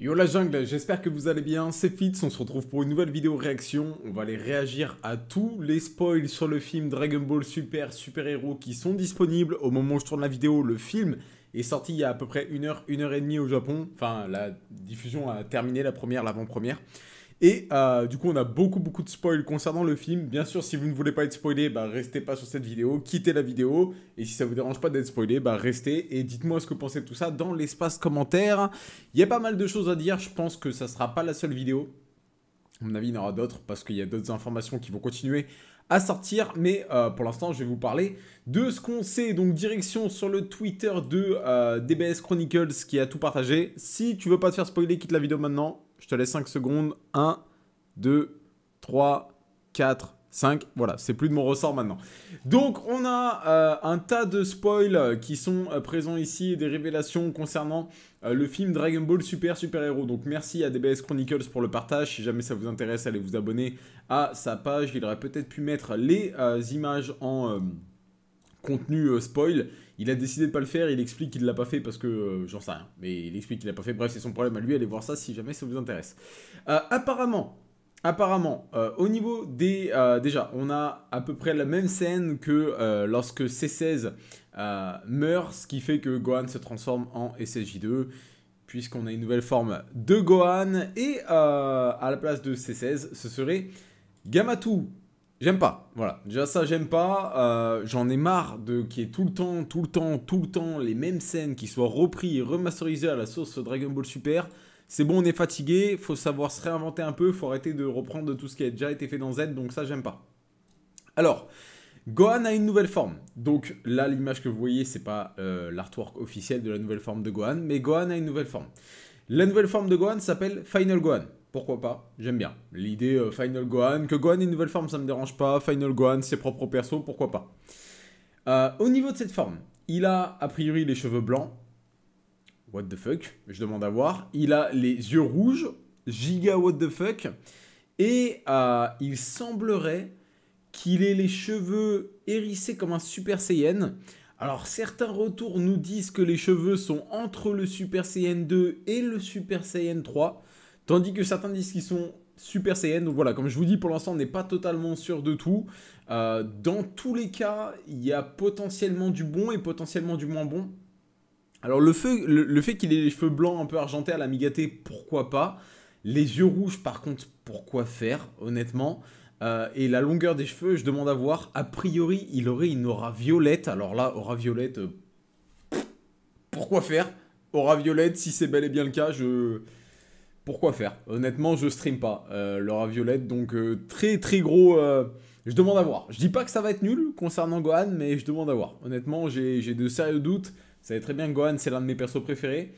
Yo la jungle, j'espère que vous allez bien, c'est Fitz, on se retrouve pour une nouvelle vidéo réaction, on va aller réagir à tous les spoils sur le film Dragon Ball Super Super Héros qui sont disponibles au moment où je tourne la vidéo, le film est sorti il y a à peu près une heure, une heure et demie au Japon, enfin la diffusion a terminé la première, l'avant-première, et euh, du coup, on a beaucoup, beaucoup de spoils concernant le film. Bien sûr, si vous ne voulez pas être spoilé, bah, restez pas sur cette vidéo, quittez la vidéo. Et si ça vous dérange pas d'être spoilé, bah, restez et dites-moi ce que vous pensez de tout ça dans l'espace commentaire. Il y a pas mal de choses à dire. Je pense que ça sera pas la seule vidéo. À mon avis, il y en aura d'autres parce qu'il y a d'autres informations qui vont continuer à sortir. Mais euh, pour l'instant, je vais vous parler de ce qu'on sait. Donc, direction sur le Twitter de euh, DBS Chronicles qui a tout partagé. Si tu veux pas te faire spoiler, quitte la vidéo maintenant. Je te laisse 5 secondes. 1, 2, 3, 4, 5. Voilà, c'est plus de mon ressort maintenant. Donc, on a euh, un tas de spoils euh, qui sont euh, présents ici des révélations concernant le film Dragon Ball Super Super Héros. Donc, merci à DBS Chronicles pour le partage. Si jamais ça vous intéresse, allez vous abonner à sa page. Il aurait peut-être pu mettre les images en contenu euh, spoil. Il a décidé de pas le faire, il explique qu'il l'a pas fait parce que euh, j'en sais rien, mais il explique qu'il l'a pas fait. Bref, c'est son problème à lui, allez voir ça si jamais ça vous intéresse. Euh, apparemment, apparemment, au niveau des déjà, on a à peu près la même scène que lorsque C16 meurt, ce qui fait que Gohan se transforme en SSJ2 puisqu'on a une nouvelle forme de Gohan et à la place de C16, ce serait Gamatu J'aime pas, voilà. Déjà ça, j'aime pas. Euh, j'en ai marre de y ait tout le temps, tout le temps, tout le temps les mêmes scènes qui soient repris et remasterisées à la source Dragon Ball Super. C'est bon, on est fatigué, faut savoir se réinventer un peu, faut arrêter de reprendre tout ce qui a déjà été fait dans Z, donc ça, j'aime pas. Alors, Gohan a une nouvelle forme. Donc là, l'image que vous voyez, c'est pas euh, l'artwork officiel de la nouvelle forme de Gohan, mais Gohan a une nouvelle forme. La nouvelle forme de Gohan s'appelle Final Gohan pourquoi pas, j'aime bien. L'idée euh, Final Gohan, que Gohan ait une nouvelle forme, ça me dérange pas. Final Gohan, ses propres persos, pourquoi pas. Euh, au niveau de cette forme, il a a priori les cheveux blancs. What the fuck Je demande à voir. Il a les yeux rouges. Giga what the fuck Et euh, il semblerait qu'il ait les cheveux hérissés comme un Super Saiyan. Alors certains retours nous disent que les cheveux sont entre le Super Saiyan 2 et le Super Saiyan 3. Tandis que certains disent qu'ils sont Super C&N. Donc voilà, comme je vous dis, pour l'instant, on n'est pas totalement sûr de tout. Euh, dans tous les cas, il y a potentiellement du bon et potentiellement du moins bon. Alors le, feu, le, fait qu'il ait les cheveux blancs un peu argentés à la pourquoi pas. Les yeux rouges, par contre, pourquoi faire, honnêtement euh, et la longueur des cheveux, je demande à voir. A priori, il aurait une aura violette. Alors là, aura violette, euh, pourquoi faire Aura violette, si c'est bel et bien le cas, je, pourquoi faire Honnêtement, je stream pas euh, Laura Violette, donc euh, très très gros. Euh, je demande à voir. Je dis pas que ça va être nul concernant Gohan, mais je demande à voir. Honnêtement, j'ai de sérieux doutes. Vous savez très bien que Gohan, c'est l'un de mes persos préférés.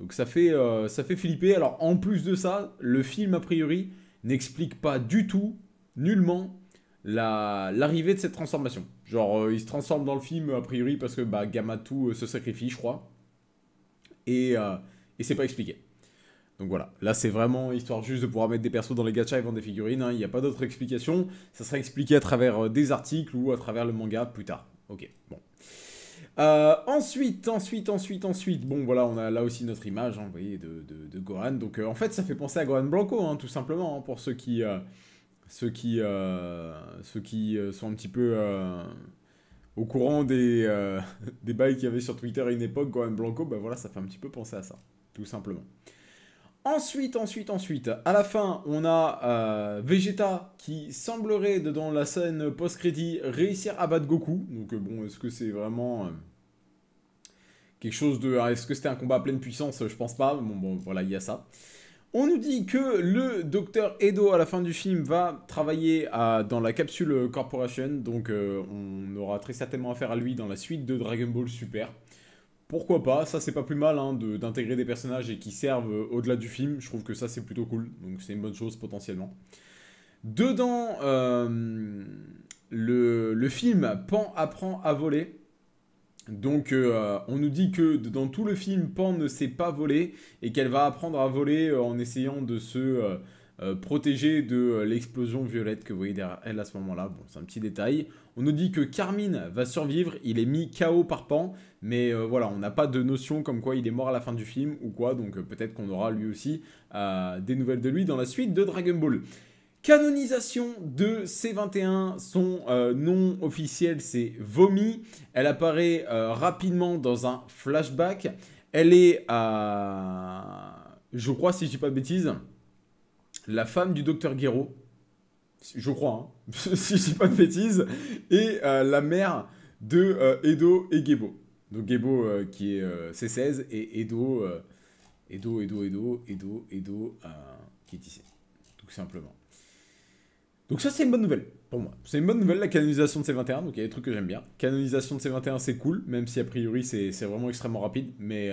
Donc ça fait, ça fait flipper. Alors en plus de ça, le film a priori n'explique pas du tout, nullement, l'arrivée de cette transformation. Genre, il se transforme dans le film a priori parce que bah, Gamatu se sacrifie, je crois. Et, et c'est pas expliqué. Donc voilà, là c'est vraiment histoire juste de pouvoir mettre des persos dans les gachas et vendre des figurines, hein. il n'y a pas d'autre explication, ça sera expliqué à travers euh, des articles ou à travers le manga plus tard. Ok, bon. Euh, ensuite, ensuite, ensuite, ensuite, bon voilà, on a là aussi notre image, hein, vous voyez, de, Gohan. Donc euh, en fait, ça fait penser à Gohan Blanco, hein, tout simplement, pour ceux qui, ceux qui, ceux qui sont un petit peu au courant des, des bails qu'il y avait sur Twitter à une époque, Gohan Blanco, bah voilà, ça fait un petit peu penser à ça, tout simplement. Ensuite, ensuite, ensuite, à la fin, on a euh, Vegeta qui semblerait, dans la scène post-crédit, réussir à battre Goku. Donc euh, bon, est-ce que c'est vraiment euh, quelque chose de... Ah, est-ce que c'était un combat à pleine puissance Je pense pas. Bon, bon voilà, il y a ça. On nous dit que le docteur Edo, à la fin du film, va travailler dans la capsule Corporation. Donc on aura très certainement affaire à lui dans la suite de Dragon Ball Super pourquoi pas, ça c'est pas plus mal hein, d'intégrer des personnages et qui servent euh, au-delà du film, je trouve que ça c'est plutôt cool, donc c'est une bonne chose potentiellement. Dedans, euh, le, film Pan apprend à voler. Donc euh, on nous dit que dans tout le film, Pan ne sait pas voler et qu'elle va apprendre à voler en essayant de se protégée euh, protégé de euh, l'explosion violette que vous voyez derrière elle à ce moment-là. Bon, c'est un petit détail. On nous dit que Carmine va survivre, il est mis KO par Pan, mais euh, voilà, on n'a pas de notion comme quoi il est mort à la fin du film ou quoi, donc peut-être qu'on aura lui aussi des nouvelles de lui dans la suite de Dragon Ball. Canonisation de C21, son nom officiel c'est Vomi, elle apparaît rapidement dans un flashback, elle est à... je crois si je dis pas de bêtises, la femme du docteur Guéraud, je crois, hein, si je dis pas de bêtises, et euh, la mère de euh, Edo et Gebo. Donc Gebo euh, qui est C16 et Edo, Edo, Edo, Edo, Edo, Edo, qui est ici. Tout simplement. Donc ça c'est une bonne nouvelle pour moi. C'est une bonne nouvelle la canonisation de C21, donc il y a des trucs que j'aime bien. Canonisation de C21 c'est cool, même si a priori c'est vraiment extrêmement rapide, mais,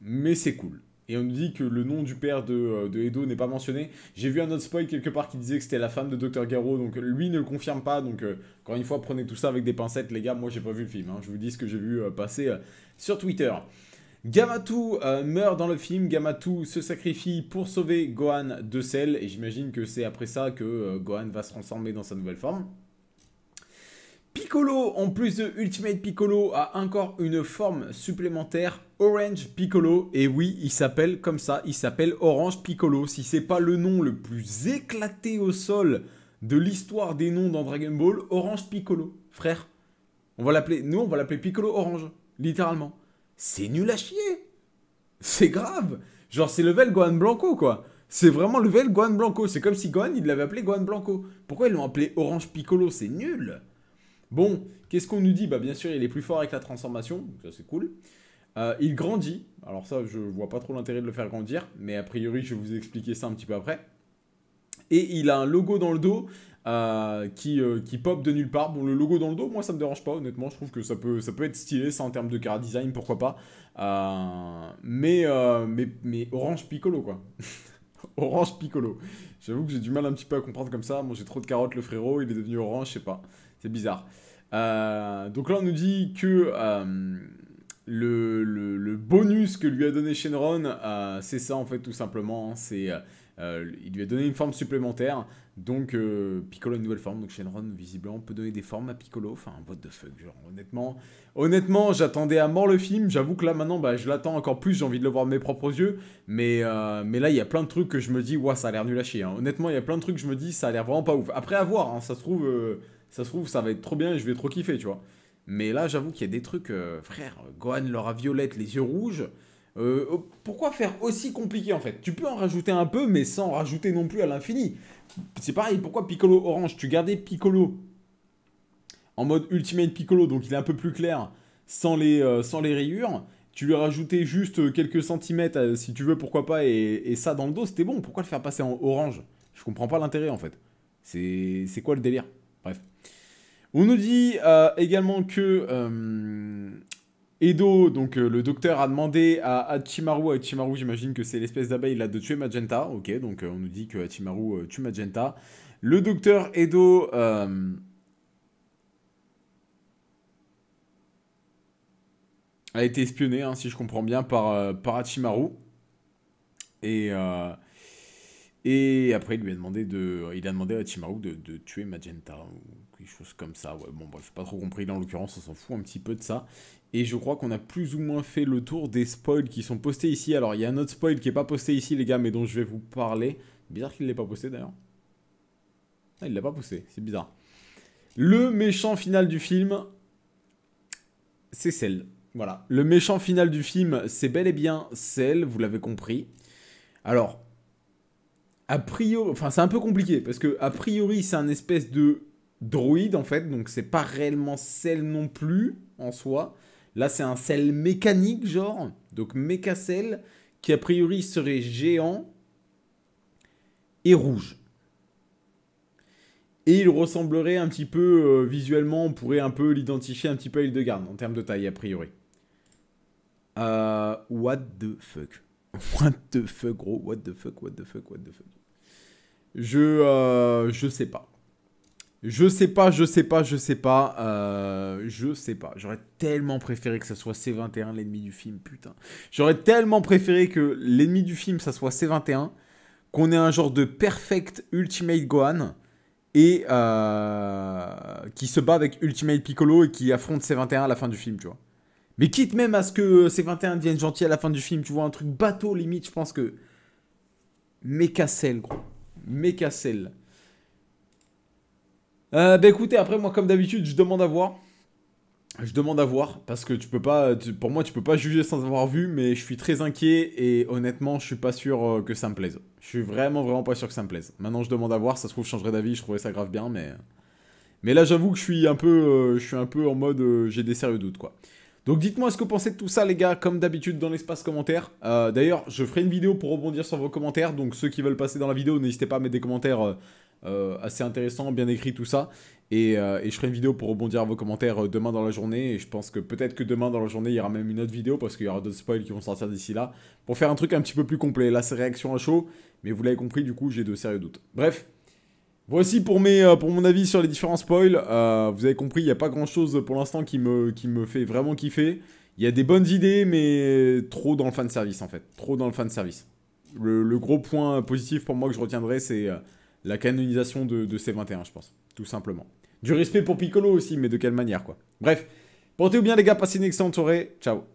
mais c'est cool. Et on nous dit que le nom du père euh, de, Edo n'est pas mentionné. J'ai vu un autre spoil quelque part qui disait que c'était la femme de Dr. Garo, donc lui ne le confirme pas. Donc, euh, encore une fois, prenez tout ça avec des pincettes, les gars. Moi, j'ai pas vu le film. Hein. Je vous dis ce que j'ai vu euh, passer sur Twitter. Gamatu meurt dans le film. Gamatu se sacrifie pour sauver Gohan de sel, Et j'imagine que c'est après ça que Gohan va se transformer dans sa nouvelle forme. Piccolo, en plus de Ultimate Piccolo, a encore une forme supplémentaire, Orange Piccolo. Et oui, il s'appelle comme ça, il s'appelle Orange Piccolo. Si c'est pas le nom le plus éclaté au sol de l'histoire des noms dans Dragon Ball, Orange Piccolo, frère. On va l'appeler, nous on va l'appeler Piccolo Orange, littéralement. C'est nul à chier. C'est grave. Genre c'est level Gohan Blanco quoi. C'est vraiment level Gohan Blanco. C'est comme si Gohan il l'avait appelé Gohan Blanco. Pourquoi ils l'ont appelé Orange Piccolo C'est nul. Bon, qu'est-ce qu'on nous dit Bah bien sûr, il est plus fort avec la transformation, ça c'est cool. Euh, il grandit, alors ça je vois pas trop l'intérêt de le faire grandir, mais a priori je vais vous expliquer ça un petit peu après. Et il a un logo dans le dos euh, euh, qui, pop de nulle part. Bon, le logo dans le dos, moi ça me dérange pas, honnêtement, je trouve que ça peut, ça peut être stylé, ça en termes de car design, pourquoi pas. Mais, mais, orange piccolo quoi. orange piccolo. J'avoue que j'ai du mal un petit peu à comprendre comme ça. Moi j'ai trop de carottes le frérot, il est devenu orange, je sais pas. C'est bizarre. Euh, donc là, on nous dit que euh, le, bonus que lui a donné Shenron, euh, c'est ça en fait tout simplement. Hein, c'est il lui a donné une forme supplémentaire. Donc Piccolo une nouvelle forme. Donc Shenron visiblement peut donner des formes à Piccolo. Enfin, what the fuck, genre honnêtement, honnêtement, j'attendais à mort le film. J'avoue que là maintenant, bah, je l'attends encore plus. J'ai envie de le voir de mes propres yeux. Mais mais là, il y a plein de trucs que je me dis, ouais, ça a l'air nul à chier. Hein. Honnêtement, il y a plein de trucs que je me dis, ça a l'air vraiment pas ouf. Après à voir, hein. ça se trouve ça se trouve, ça va être trop bien et je vais trop kiffer, tu vois. Mais là, j'avoue qu'il y a des trucs, euh, frère, Gohan, Laura Violette, les yeux rouges. Euh, oh, pourquoi faire aussi compliqué en fait Tu peux en rajouter un peu, mais sans rajouter non plus à l'infini. C'est pareil, pourquoi Piccolo Orange Tu gardais Piccolo en mode Ultimate Piccolo, donc il est un peu plus clair, sans les, euh, sans les rayures. Tu lui rajoutais juste quelques centimètres, si tu veux, pourquoi pas, et, et ça dans le dos, c'était bon. Pourquoi le faire passer en orange Je comprends pas l'intérêt en fait. C'est quoi le délire Bref. On nous dit euh, également que euh, Edo, donc euh, le docteur, a demandé à Hachimaru, Hachimaru j'imagine que c'est l'espèce d'abeille là, de tuer Magenta. Ok, donc on nous dit que Hachimaru tue Magenta. Le docteur Edo... a été espionné, hein, si je comprends bien, par, par Hachimaru. Et, et après, il lui a demandé de, il a demandé à Chimaru de, de tuer Magenta ou quelque chose comme ça. Ouais, bon, bref, pas trop compris. Là, en l'occurrence, on s'en fout un petit peu de ça. Et je crois qu'on a plus ou moins fait le tour des spoils qui sont postés ici. Alors, il y a un autre spoil qui est pas posté ici, les gars, mais dont je vais vous parler. Bizarre qu'il l'ait pas posté d'ailleurs. Ah, il l'a pas posté, c'est bizarre. Le méchant final du film, c'est celle. Voilà. Le méchant final du film, c'est bel et bien celle, vous l'avez compris. Alors, a priori, enfin c'est un peu compliqué parce que a priori c'est un espèce de droïde en fait, donc c'est pas réellement celle non plus en soi. Là c'est un sel mécanique genre, donc méca sel qui a priori serait géant et rouge. Et il ressemblerait un petit peu euh, visuellement, on pourrait un peu l'identifier un petit peu à garde en termes de taille a priori. Euh, what the fuck What the fuck, gros What the fuck, what the fuck, what the fuck Je, euh, je sais pas. Je sais pas, je sais pas, je sais pas. Euh, je sais pas. J'aurais tellement préféré que ça soit C21, l'ennemi du film, putain. J'aurais tellement préféré que l'ennemi du film, ça soit C21, qu'on ait un genre de perfect Ultimate Gohan et euh, qui se bat avec Ultimate Piccolo et qui affronte C21 à la fin du film, tu vois. Mais quitte même à ce que euh, ces 21 devienne gentil à la fin du film, tu vois, un truc bateau limite, je pense que. Méca gros. mais euh, bah écoutez, après, moi, comme d'habitude, je demande à voir. Je demande à voir parce que tu peux pas, pour moi, tu peux pas juger sans avoir vu, mais je suis très inquiet et honnêtement, je suis pas sûr euh, que ça me plaise. Je suis vraiment, vraiment pas sûr que ça me plaise. Maintenant, je demande à voir. Ça se trouve, je changerai d'avis. Je trouvais ça grave bien, mais mais là, j'avoue que je suis un peu, je suis un peu en mode, j'ai des sérieux doutes quoi. Donc dites-moi ce que vous pensez de tout ça les gars, comme d'habitude dans l'espace commentaire. Euh, d'ailleurs, je ferai une vidéo pour rebondir sur vos commentaires, donc ceux qui veulent passer dans la vidéo, n'hésitez pas à mettre des commentaires euh, euh, assez intéressants, bien écrits, tout ça. Et, je ferai une vidéo pour rebondir à vos commentaires demain dans la journée. Et je pense que peut-être que demain dans la journée, il y aura même une autre vidéo parce qu'il y aura d'autres spoils qui vont sortir d'ici là. Pour faire un truc un petit peu plus complet. Là, c'est réaction à chaud. Mais vous l'avez compris, du coup, j'ai de sérieux doutes. Bref, Voici pour, mes, euh, pour mon avis sur les différents spoils. Euh, vous avez compris, il n'y a pas grand-chose pour l'instant qui me, qui me fait vraiment kiffer. Il y a des bonnes idées, mais trop dans le fan service en fait. Trop dans le fan service. Le, gros point positif pour moi que je retiendrai, c'est euh, la canonisation de, de C21, je pense. Tout simplement. Du respect pour Piccolo aussi, mais de quelle manière quoi. Bref, portez-vous bien les gars, passez une excellente soirée. Ciao.